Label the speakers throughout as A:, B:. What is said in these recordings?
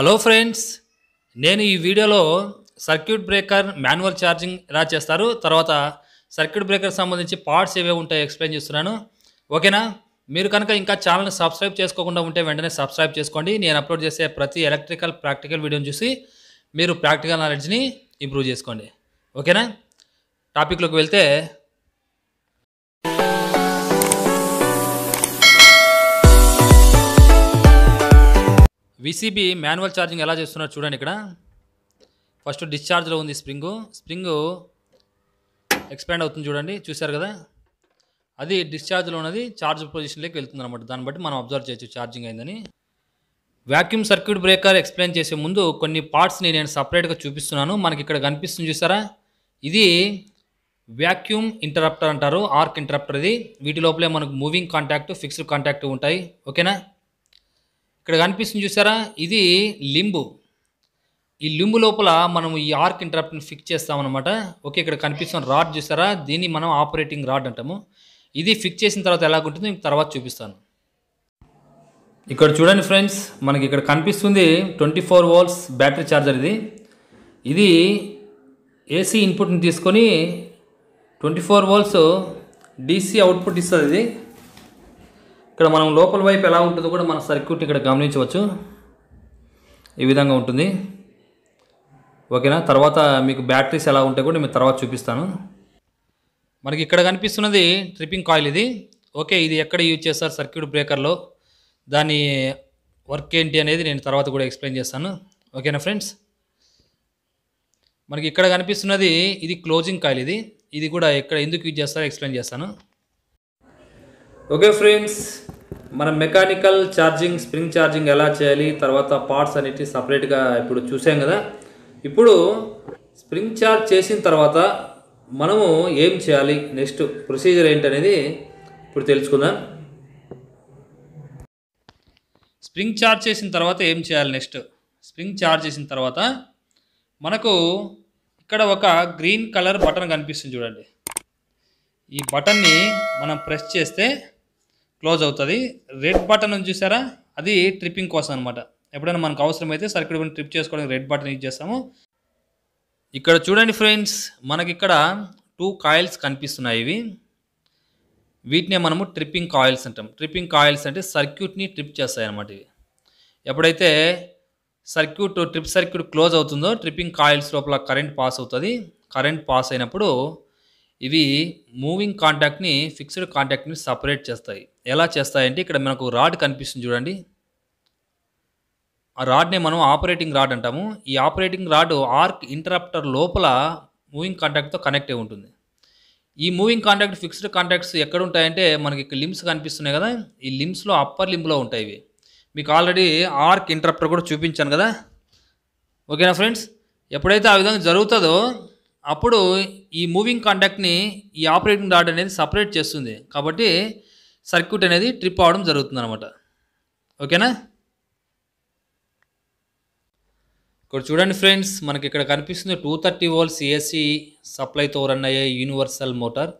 A: hello friends నేను ఈ వీడియోలో సర్క్యూట్ బ్రేకర్ మాన్యువల్ ఛార్జింగ్ ఎలా చేస్తారు తర్వాత సర్క్యూట్ బ్రేకర్ సంబంధించి పార్ట్స్ ఏవే ఉంటాయో ఎక్స్ప్లెయిన్ చేస్తున్నాను ఓకేనా మీరు కనుక ఇంకా ఛానల్ని సబ్స్క్రైబ్ చేసుకోకుండా ఉంటే వెంటనే సబ్స్క్రైబ్ చేసుకోండి నేను అప్లోడ్ చేసే ప్రతి ఎలక్ట్రికల్ ప్రాక్టికల్ వీడియోని చూసి మీరు ప్రాక్టికల్ నాలెడ్జ్ని ఇంప్రూవ్ చేసుకోండి ఓకేనా టాపిక్లోకి వెళ్తే విసిబి మాన్యువల్ ఛార్జింగ్ ఎలా చేస్తున్నారు చూడండి ఇక్కడ ఫస్ట్ డిశ్చార్జ్లో ఉంది స్ప్రింగు స్ప్రింగు ఎక్స్పాండ్ అవుతుంది చూడండి చూశారు కదా అది డిశ్చార్జ్లో ఉన్నది ఛార్జ్ పొజిషన్లోకి వెళ్తుంది అనమాట దాన్ని బట్టి మనం అబ్జర్వ్ చేయొచ్చు ఛార్జింగ్ అయిందని వ్యాక్యూమ్ సర్క్యూట్ బ్రేకర్ ఎక్స్ప్లెయిన్ చేసే ముందు కొన్ని పార్ట్స్ని నేను సపరేట్గా చూపిస్తున్నాను మనకి ఇక్కడ కనిపిస్తుంది చూసారా ఇది వ్యాక్యూమ్ ఇంటరప్టర్ అంటారు ఆర్క్ ఇంటరప్టర్ ఇది వీటి లోపలే మనకు మూవింగ్ కాంటాక్ట్ ఫిక్స్డ్ కాంటాక్ట్ ఉంటాయి ఓకేనా ఇక్కడ కనిపిస్తుంది చూసారా ఇది లింబు ఈ లింబు లోపల మనం ఈ ఆర్క్ ఇంటరప్ట్ని ఫిక్స్ చేస్తామన్నమాట ఓకే ఇక్కడ కనిపిస్తున్న రాడ్ చూసారా దీన్ని మనం ఆపరేటింగ్ రాడ్ అంటాము ఇది ఫిక్స్ చేసిన తర్వాత ఎలాగుంటుందో మీకు తర్వాత చూపిస్తాను ఇక్కడ చూడండి ఫ్రెండ్స్ మనకి ఇక్కడ కనిపిస్తుంది twenty four volts battery charger ఇది ఇది ఏసీ ఇన్పుట్ని తీసుకొని twenty four volts DC output ఇస్తుంది ఇది ఇక్కడ మనం లోపల వైపు ఎలా ఉంటుందో కూడా మన సర్క్యూట్ ఇక్కడ గమనించవచ్చు ఈ విధంగా ఉంటుంది ఓకేనా తర్వాత మీకు బ్యాటరీస్ ఎలా ఉంటాయి కూడా మీకు తర్వాత చూపిస్తాను మనకి ఇక్కడ కనిపిస్తున్నది ట్రిప్పింగ్ కాయిల్ ఇది ఓకే ఇది ఎక్కడ యూజ్ చేస్తారు సర్క్యూట్ బ్రేకర్లో దాని వర్క్ ఏంటి అనేది నేను తర్వాత కూడా ఎక్స్ప్లెయిన్ చేస్తాను ఓకేనా ఫ్రెండ్స్ మనకి ఇక్కడ కనిపిస్తున్నది ఇది క్లోజింగ్ కాయిల్ ఇది ఇది కూడా ఎక్కడ ఎందుకు యూజ్ చేస్తారో ఎక్స్ప్లెయిన్ చేస్తాను ఓకే ఫ్రెండ్స్ మనం మెకానికల్ ఛార్జింగ్ స్ప్రింగ్ ఛార్జింగ్ ఎలా చేయాలి తర్వాత పార్ట్స్ అనేటివి సపరేట్గా ఇప్పుడు చూసాం కదా ఇప్పుడు స్ప్రింగ్ ఛార్జ్ చేసిన తర్వాత మనము ఏం చేయాలి నెక్స్ట్ ప్రొసీజర్ ఏంటనేది ఇప్పుడు తెలుసుకుందాం స్ప్రింగ్ ఛార్జ్ చేసిన తర్వాత ఏం చేయాలి నెక్స్ట్ స్ప్రింగ్ ఛార్జ్ చేసిన తర్వాత మనకు ఇక్కడ ఒక గ్రీన్ కలర్ బటన్ కనిపిస్తుంది చూడండి ఈ బటన్ని మనం ప్రెస్ చేస్తే క్లోజ్ అవుతుంది రెడ్ బటన్ చూసారా అది ట్రిప్పింగ్ కోసం అనమాట ఎప్పుడైనా మనకు అవసరమైతే సర్క్యూట్ పని ట్రిప్ చేసుకోవడానికి రెడ్ బటన్ యూజ్ చేస్తాము ఇక్కడ చూడండి ఫ్రెండ్స్ మనకి ఇక్కడ టూ కాయిల్స్ కనిపిస్తున్నాయి ఇవి వీటినే మనము ట్రిప్పింగ్ కాయిల్స్ అంటాం ట్రిప్పింగ్ కాయిల్స్ అంటే సర్క్యూట్ని ట్రిప్ చేస్తాయి అనమాట ఇవి ఎప్పుడైతే సర్క్యూట్ ట్రిప్ సర్క్యూట్ క్లోజ్ అవుతుందో ట్రిప్పింగ్ కాయిల్స్ లోపల కరెంట్ పాస్ అవుతుంది కరెంట్ పాస్ అయినప్పుడు ఇవి మూవింగ్ కాంటాక్ట్ని ఫిక్స్డ్ కాంటాక్ట్ని సపరేట్ చేస్తాయి ఎలా చేస్తాయంటే ఇక్కడ మనకు రాడ్ కనిపిస్తుంది చూడండి ఆ రాడ్నే మనం ఆపరేటింగ్ రాడ్ అంటాము ఈ ఆపరేటింగ్ రాడ్ ఆర్క్ ఇంటరప్టర్ లోపల మూవింగ్ కాంటాక్ట్తో కనెక్ట్ అయి ఉంటుంది ఈ మూవింగ్ కాంటాక్ట్ ఫిక్స్డ్ కాంటాక్ట్స్ ఎక్కడ ఉంటాయంటే మనకి లిమ్స్ కనిపిస్తున్నాయి కదా ఈ లిమ్స్లో అప్పర్ లింబ్లో ఉంటాయి ఇవి మీకు ఆల్రెడీ ఆర్క్ ఇంటరప్టర్ కూడా చూపించాను కదా ఓకేనా ఫ్రెండ్స్ ఎప్పుడైతే ఆ విధంగా జరుగుతుందో అప్పుడు ఈ మూవింగ్ కాంటాక్ట్ని ఈ ఆపరేటింగ్ డాట్ అనేది సపరేట్ చేస్తుంది కాబట్టి సర్క్యూట్ అనేది ట్రిప్ అవడం జరుగుతుంది అనమాట ఓకేనా ఇక్కడ చూడండి ఫ్రెండ్స్ మనకి ఇక్కడ కనిపిస్తుంది టూ థర్టీ వోల్స్ ఏసీ సప్లైతో రన్ అయ్యే యూనివర్సల్ మోటార్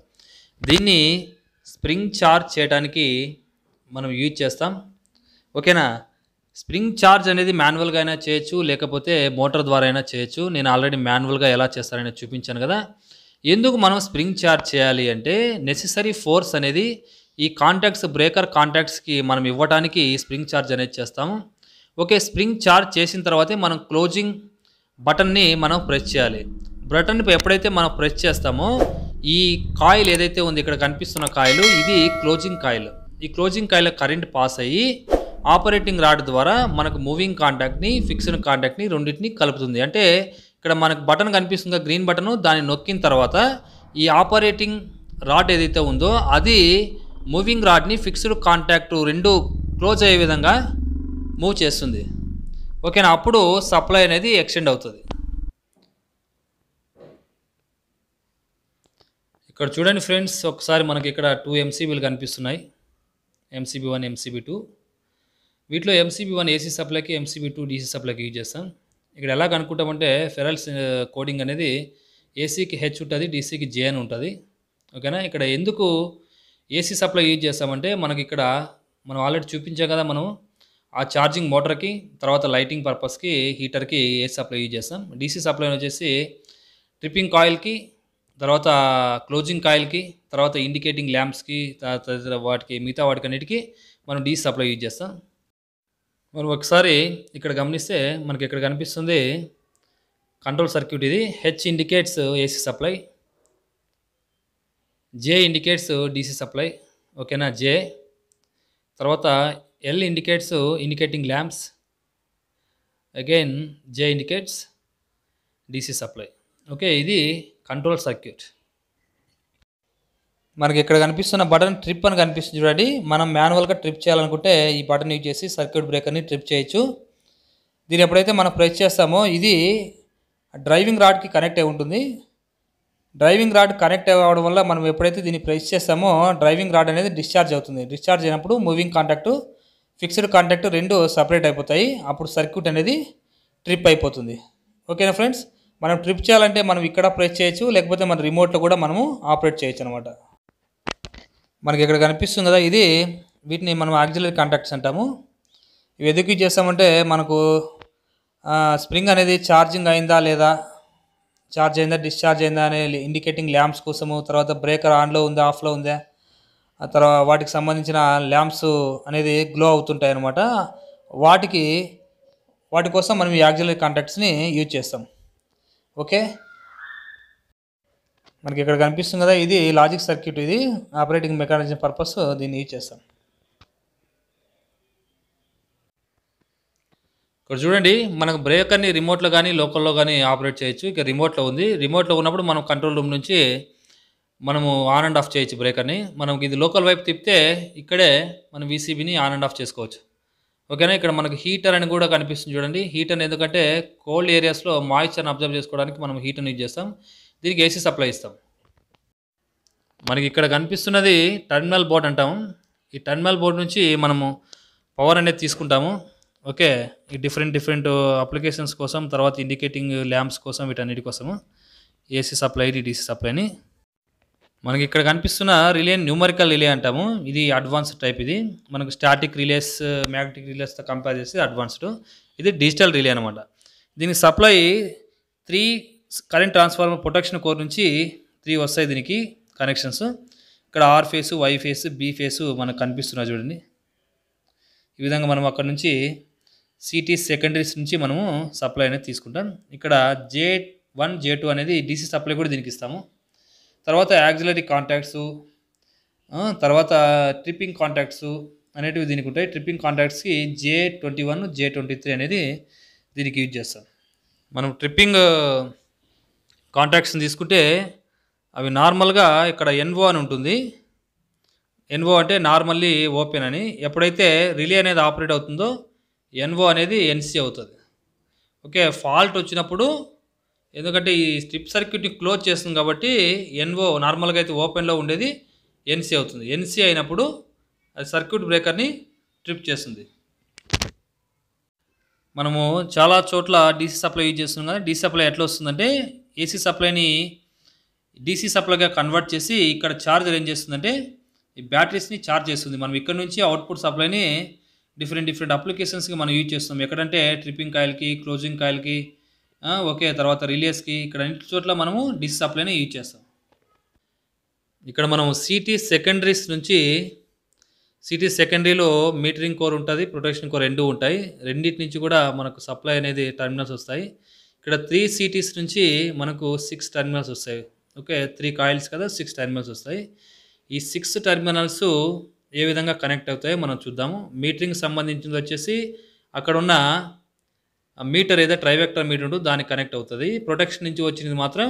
A: దీన్ని స్ప్రింగ్ చార్జ్ చేయడానికి మనం యూజ్ చేస్తాం ఓకేనా స్ప్రింగ్ చార్జ్ అనేది మాన్యువల్గా అయినా చేయొచ్చు లేకపోతే మోటార్ ద్వారా అయినా చేయొచ్చు నేను ఆల్రెడీ మాన్యువల్గా ఎలా చేస్తారని చూపించాను కదా ఎందుకు మనం స్ప్రింగ్ చార్జ్ చేయాలి అంటే నెససరీ ఫోర్స్ అనేది ఈ కాంటాక్ట్స్ బ్రేకర్ కాంటాక్ట్స్కి మనం ఇవ్వడానికి స్ప్రింగ్ చార్జ్ అనేది చేస్తాము ఓకే స్ప్రింగ్ చార్జ్ చేసిన తర్వాతే మనం క్లోజింగ్ బటన్ని మనం ప్రెస్ చేయాలి బటన్ ఎప్పుడైతే మనం ప్రెస్ చేస్తామో ఈ కాయిల్ ఏదైతే ఉంది ఇక్కడ కనిపిస్తున్న కాయలు ఇది క్లోజింగ్ కాయిల్ ఈ క్లోజింగ్ కాయిల్ కరెంట్ పాస్ అయ్యి ఆపరేటింగ్ రాడ్ ద్వారా మనకు మూవింగ్ కాంటాక్ట్ని ఫిక్స్డ్ కాంటాక్ట్ని రెండింటిని కలుపుతుంది అంటే ఇక్కడ మనకు బటన్ కనిపిస్తుంది గ్రీన్ బటన్ దాన్ని నొక్కిన తర్వాత ఈ ఆపరేటింగ్ రాడ్ ఏదైతే ఉందో అది మూవింగ్ రాడ్ని ఫిక్స్డ్ కాంటాక్ట్ రెండు క్లోజ్ అయ్యే విధంగా మూవ్ చేస్తుంది ఓకేనా అప్పుడు సప్లై అనేది ఎక్స్టెండ్ అవుతుంది ఇక్కడ చూడండి ఫ్రెండ్స్ ఒకసారి మనకి ఇక్కడ టూ ఎంసీబీలు కనిపిస్తున్నాయి ఎంసీబీ వన్ ఎంసీబీ టూ వీటిలో ఎంసీబీ వన్ ఏసీ సప్లైకి ఎంసీబీ టూ డీసీ సప్లైకి యూజ్ చేస్తాం ఇక్కడ ఎలా కనుక్కుంటామంటే ఫెరల్స్ కోడింగ్ అనేది ఏసీకి హెచ్ ఉంటుంది డీసీకి జే అని ఉంటుంది ఓకేనా ఇక్కడ ఎందుకు ఏసీ సప్లై యూజ్ చేస్తామంటే మనకి ఇక్కడ మనం ఆల్రెడీ చూపించాం కదా మనం ఆ ఛార్జింగ్ మోటార్కి తర్వాత లైటింగ్ పర్పస్కి హీటర్కి ఏసీ సప్లై యూజ్ చేస్తాం డీసీ సప్లై వచ్చేసి ట్రిప్పింగ్ కాయిల్కి తర్వాత క్లోజింగ్ కాయిల్కి తర్వాత ఇండికేటింగ్ ల్యాంప్స్కి తదితర వాటికి మిగతా వాటికి అన్నిటికీ మనం డీసీ సప్లై యూజ్ చేస్తాం మరి ఒకసారి ఇక్కడ గమనిస్తే మనకి ఇక్కడ కనిపిస్తుంది కంట్రోల్ సర్క్యూట్ ఇది H indicates AC supply J indicates DC supply ఓకేనా జే తర్వాత L indicates indicating lamps again J indicates DC supply okay ఇది కంట్రోల్ సర్క్యూట్ మనకి ఇక్కడ కనిపిస్తున్న బటన్ ట్రిప్ అని కనిపిస్తుంది చూడండి మనం మాన్యువల్గా ట్రిప్ చేయాలనుకుంటే ఈ బటన్ యూజ్ చేసి సర్క్యూట్ బ్రేకర్ని ట్రిప్ చేయొచ్చు దీన్ని ఎప్పుడైతే మనం ప్రెస్ చేస్తామో ఇది డ్రైవింగ్ రాడ్కి కనెక్ట్ అయి ఉంటుంది డ్రైవింగ్ రాడ్ కనెక్ట్ అవ్వడం వల్ల మనం ఎప్పుడైతే దీన్ని ప్రెస్ చేస్తామో డ్రైవింగ్ రాడ్ అనేది డిశ్చార్జ్ అవుతుంది డిశ్చార్జ్ అయినప్పుడు మూవింగ్ కాంటాక్ట్ ఫిక్స్డ్ కాంటాక్ట్ రెండు సపరేట్ అయిపోతాయి అప్పుడు సర్క్యూట్ అనేది ట్రిప్ అయిపోతుంది ఓకేనా ఫ్రెండ్స్ మనం ట్రిప్ చేయాలంటే మనం ఇక్కడ ప్రెస్ చేయొచ్చు లేకపోతే మన రిమోట్లో కూడా మనము ఆపరేట్ చేయొచ్చు అనమాట మనకి ఇక్కడ కనిపిస్తుంది కదా ఇది వీటిని మనం ఆక్జిలరీ కాంటాక్ట్స్ అంటాము ఇవి ఎందుకు చేస్తామంటే మనకు స్ప్రింగ్ అనేది ఛార్జింగ్ అయిందా లేదా ఛార్జ్ అయిందా డిశ్చార్జ్ అయిందా అనే ఇండికేటింగ్ ల్యాంప్స్ కోసము తర్వాత బ్రేకర్ ఆన్లో ఉందా ఆఫ్లో ఉందా తర్వాత వాటికి సంబంధించిన ల్యాంప్స్ అనేది గ్లో అవుతుంటాయి అనమాట వాటికి వాటి కోసం మనం ఈ యాక్జిలరీ కాంటాక్ట్స్ని యూజ్ చేస్తాం ఓకే మనకి ఇక్కడ కనిపిస్తుంది కదా ఇది లాజిక్ సర్క్యూట్ ఇది ఆపరేటింగ్ మెకానిజం పర్పస్ దీన్ని యూజ్ చేస్తాం ఇక్కడ చూడండి మనకు బ్రేకర్ని రిమోట్లో కానీ లోకల్లో కానీ ఆపరేట్ చేయొచ్చు ఇక రిమోట్లో ఉంది రిమోట్లో ఉన్నప్పుడు మనం కంట్రోల్ రూమ్ నుంచి మనము ఆన్ అండ్ ఆఫ్ చేయొచ్చు బ్రేకర్ని మనం ఇది లోకల్ వైపు తిప్పితే ఇక్కడే మనం వీసీబీని ఆన్ అండ్ ఆఫ్ చేసుకోవచ్చు ఓకేనా ఇక్కడ మనకు హీటర్ అని కూడా కనిపిస్తుంది చూడండి హీటర్ ఎందుకంటే కోల్డ్ ఏరియాస్లో మాయిశ్చర్ని అబ్జర్వ్ చేసుకోవడానికి మనం హీటర్ని యూజ్ చేస్తాం దీనికి ఏసీ సప్లై ఇస్తాం మనకి ఇక్కడ కనిపిస్తున్నది టర్మినల్ బోర్డ్ అంటాము ఈ టర్మినల్ బోర్డ్ నుంచి మనము పవర్ అనేది తీసుకుంటాము ఓకే ఈ డిఫరెంట్ డిఫరెంట్ అప్లికేషన్స్ కోసం తర్వాత ఇండికేటింగ్ ల్యాంప్స్ కోసం వీటన్నిటి కోసము ఏసీ సప్లై డిడిసి సప్లైని మనకి ఇక్కడ కనిపిస్తున్న రిలే న్యూమరికల్ రిలే అంటాము ఇది అడ్వాన్స్డ్ టైప్ ఇది మనకు స్టాటిక్ రిలేస్ మ్యాగ్నెటిక్ రిలేస్తో కంపేర్ చేసి అడ్వాన్స్డ్ ఇది డిజిటల్ రిలే అనమాట దీనికి supply three current transformer protection core నుంచి త్రీ వస్తాయి దీనికి కనెక్షన్స్ ఇక్కడ R phase Y phase B phase మనకు కనిపిస్తున్నా చూడండి ఈ విధంగా మనం అక్కడ నుంచి సిటీ సెకండరీస్ నుంచి మనము సప్లై అనేది తీసుకుంటాం ఇక్కడ జే వన్ జే టూ అనేది డీసీ సప్లై కూడా దీనికి ఇస్తాము తర్వాత యాక్సిలరీ కాంటాక్ట్స్ తర్వాత ట్రిప్పింగ్ కాంటాక్ట్స్ అనేటివి దీనికి ఉంటాయి ట్రిప్పింగ్ కాంటాక్ట్స్కి J twenty one J twenty three అనేది దీనికి యూజ్ చేస్తాం మనం ట్రిప్పింగ్ కాంట్రాక్ట్స్ని తీసుకుంటే అవి నార్మల్గా ఇక్కడ ఎన్వో అని ఉంటుంది ఎన్వో అంటే నార్మల్లీ ఓపెన్ అని ఎప్పుడైతే రిలే అనేది ఆపరేట్ అవుతుందో ఎన్వో అనేది ఎన్సీ అవుతుంది ఓకే ఫాల్ట్ వచ్చినప్పుడు ఎందుకంటే ఈ స్ట్రిప్ సర్క్యూట్ని క్లోజ్ చేస్తుంది కాబట్టి ఎన్వో నార్మల్గా అయితే ఓపెన్లో ఉండేది ఎన్సీ అవుతుంది ఎన్సీ అయినప్పుడు అది సర్క్యూట్ బ్రేకర్ని ట్రిప్ చేస్తుంది మనము చాలా చోట్ల డీసీ సప్లై యూజ్ చేస్తున్నాం కదా డీసీ సప్లై ఎట్లా వస్తుందంటే ఏసీ సప్లైని డీసీ సప్లైగా కన్వర్ట్ చేసి ఇక్కడ ఛార్జర్ ఏం చేస్తుందంటే ఈ బ్యాటరీస్ని ఛార్జ్ చేస్తుంది మనం ఇక్కడ నుంచి అవుట్పుట్ సప్లైని డిఫరెంట్ డిఫరెంట్ అప్లికేషన్స్కి మనం యూజ్ చేస్తాం ఎక్కడంటే ట్రిప్పింగ్ కాయిల్కి క్లోజింగ్ కాయిల్కి ఓకే తర్వాత రిలేస్కి ఇక్కడ అన్ని చోట్ల మనము డిసి సప్లైని యూజ్ చేస్తాం ఇక్కడ మనం సిటీ సెకండరీస్ నుంచి సిటీ సెకండరీలో మీటరింగ్ కోర్ ఉంటుంది ప్రొటెక్షన్ కోర్ రెండు ఉంటాయి రెండింటి నుంచి కూడా మనకు సప్లై అనేది టర్మినల్స్ వస్తాయి ఇక్కడ త్రీ సిటీస్ నుంచి మనకు సిక్స్ టర్మినల్స్ వస్తాయి ఓకే త్రీ కాయిల్స్ కదా సిక్స్ టర్మినల్స్ వస్తాయి ఈ సిక్స్ టర్మినల్స్ ఏ విధంగా కనెక్ట్ అవుతాయో మనం చూద్దాము మీటరింగ్ సంబంధించింది వచ్చేసి అక్కడున్న మీటర్ ఏదో ట్రైవెక్టర్ మీటర్ ఉంటుంది దానికి కనెక్ట్ అవుతుంది ప్రొటెక్షన్ నుంచి వచ్చినది మాత్రం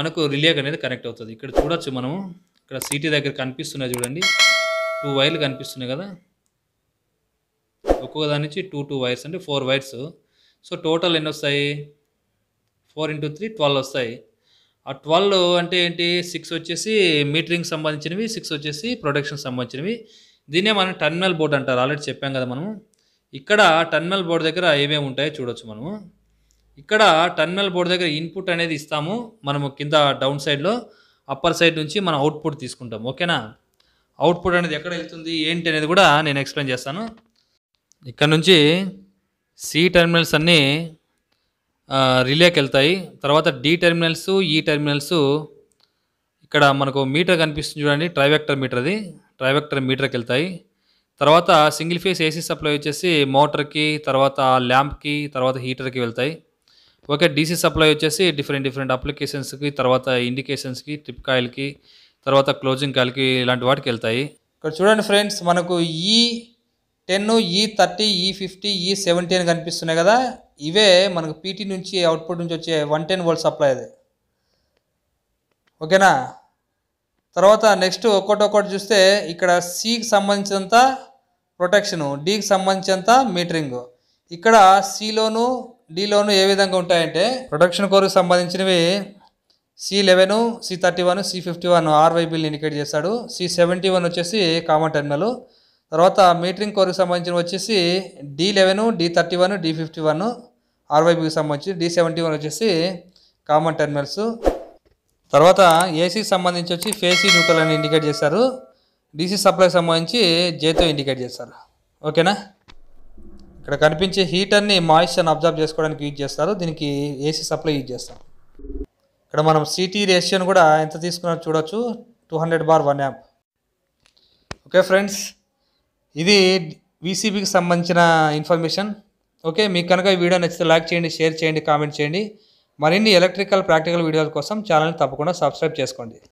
A: మనకు రిలేక్ అనేది కనెక్ట్ అవుతుంది ఇక్కడ చూడొచ్చు మనము ఇక్కడ సిటీ దగ్గర కనిపిస్తున్నాయి చూడండి టూ వైర్లు కనిపిస్తున్నాయి కదా ఒక్కొక్క దాని నుంచి టూ టూ వైర్స్ అంటే ఫోర్ వైర్స్ సో టోటల్ ఎన్ని వస్తాయి ఫోర్ ఇంటూ త్రీ ట్వెల్వ్ వస్తాయి ఆ ట్వెల్వ్ అంటే ఏంటి సిక్స్ వచ్చేసి మీటరింగ్ సంబంధించినవి సిక్స్ వచ్చేసి ప్రొడక్షన్ సంబంధించినవి దీన్నే మనం టర్మినల్ బోర్డు అంటారు ఆల్రెడీ చెప్పాం కదా మనము ఇక్కడ టర్మినల్ బోర్డు దగ్గర ఏమేమి ఉంటాయో చూడొచ్చు మనము ఇక్కడ టర్మినల్ బోర్డు దగ్గర ఇన్పుట్ అనేది ఇస్తాము మనము కింద డౌన్ సైడ్లో అప్పర్ సైడ్ నుంచి మనం అవుట్పుట్ తీసుకుంటాం ఓకేనా అవుట్పుట్ అనేది ఎక్కడ వెళ్తుంది ఏంటి అనేది కూడా నేను ఎక్స్ప్లెయిన్ చేస్తాను ఇక్కడ నుంచి సి టర్మినల్స్ అన్నీ రిలేకి వెళ్తాయి తర్వాత డి టెర్మినల్స్ ఈ టెర్మినల్స్ ఇక్కడ మనకు మీటర్ కనిపిస్తుంది చూడండి ట్రైవెక్టర్ మీటర్ అది ట్రైవెక్టర్ మీటర్కి వెళ్తాయి తర్వాత సింగిల్ ఫేస్ ఏసీ సప్లై వచ్చేసి మోటార్కి తర్వాత ల్యాంప్కి తర్వాత హీటర్కి వెళ్తాయి ఓకే డీసీ సప్లై వచ్చేసి డిఫరెంట్ డిఫరెంట్ అప్లికేషన్స్కి తర్వాత ఇండికేషన్స్కి ట్రిప్ కాయిల్కి తర్వాత క్లోజింగ్ కాయిల్కి ఇలాంటి వాటికి వెళ్తాయి ఇక్కడ చూడండి ఫ్రెండ్స్ మనకు ఈ టెన్ ఈ థర్టీ ఈ ఫిఫ్టీ ఈ సెవెంటీ అని కనిపిస్తున్నాయి కదా ఇవే మనకు పీటీ నుంచి అవుట్పుట్ నుంచి వచ్చే వన్ టెన్ వోల్ట్ సప్లై అది ఓకేనా తర్వాత నెక్స్ట్ ఒక్కటి ఒక్కటి చూస్తే ఇక్కడ సికి సంబంధించినంత ప్రొటెక్షను డీకి సంబంధించినంత మీటరింగ్ ఇక్కడ సిలోను డీలోను ఏ విధంగా ఉంటాయంటే ప్రొటెక్షన్ కోర్కు సంబంధించినవి C eleven C thirty one C fifty one RYB indicate చేస్తాడు సి సెవెంటీ వన్ వచ్చేసి కామన్ టెర్మినల్ తర్వాత మీటరింగ్ కోరుకు సంబంధించిన వచ్చేసి D eleven D thirty one D fifty one ఆర్వైబీకి సంబంధించి డి సెవెంటీ వన్ వచ్చేసి కామన్ టెర్మినల్స్ తర్వాత ఏసీకి సంబంధించి వచ్చి ఫేసీ న్యూట్రల్ అని ఇండికేట్ చేశారు డీసీ సప్లైకి సంబంధించి జేతో ఇండికేట్ చేస్తారు ఓకేనా ఇక్కడ కనిపించే హీటర్ని మాయిశ్చర్ని అబ్జర్వ్ చేసుకోవడానికి యూజ్ చేస్తారు దీనికి ఏసీ సప్లై యూజ్ చేస్తాం ఇక్కడ మనం సిటీ రేషియోని కూడా ఎంత తీసుకున్నా చూడొచ్చు two hundred bar one app okay friends ఇది వీసీబీకి సంబంధించిన ఇన్ఫర్మేషన్ ఓకే మీకు కనుక ఈ వీడియో నచ్చితే లైక్ చేయండి షేర్ చేయండి కామెంట్ చేయండి మరిన్ని ఎలక్ట్రికల్ ప్రాక్టికల్ వీడియోల కోసం ఛానల్ని తప్పకుండా సబ్స్క్రైబ్ చేసుకోండి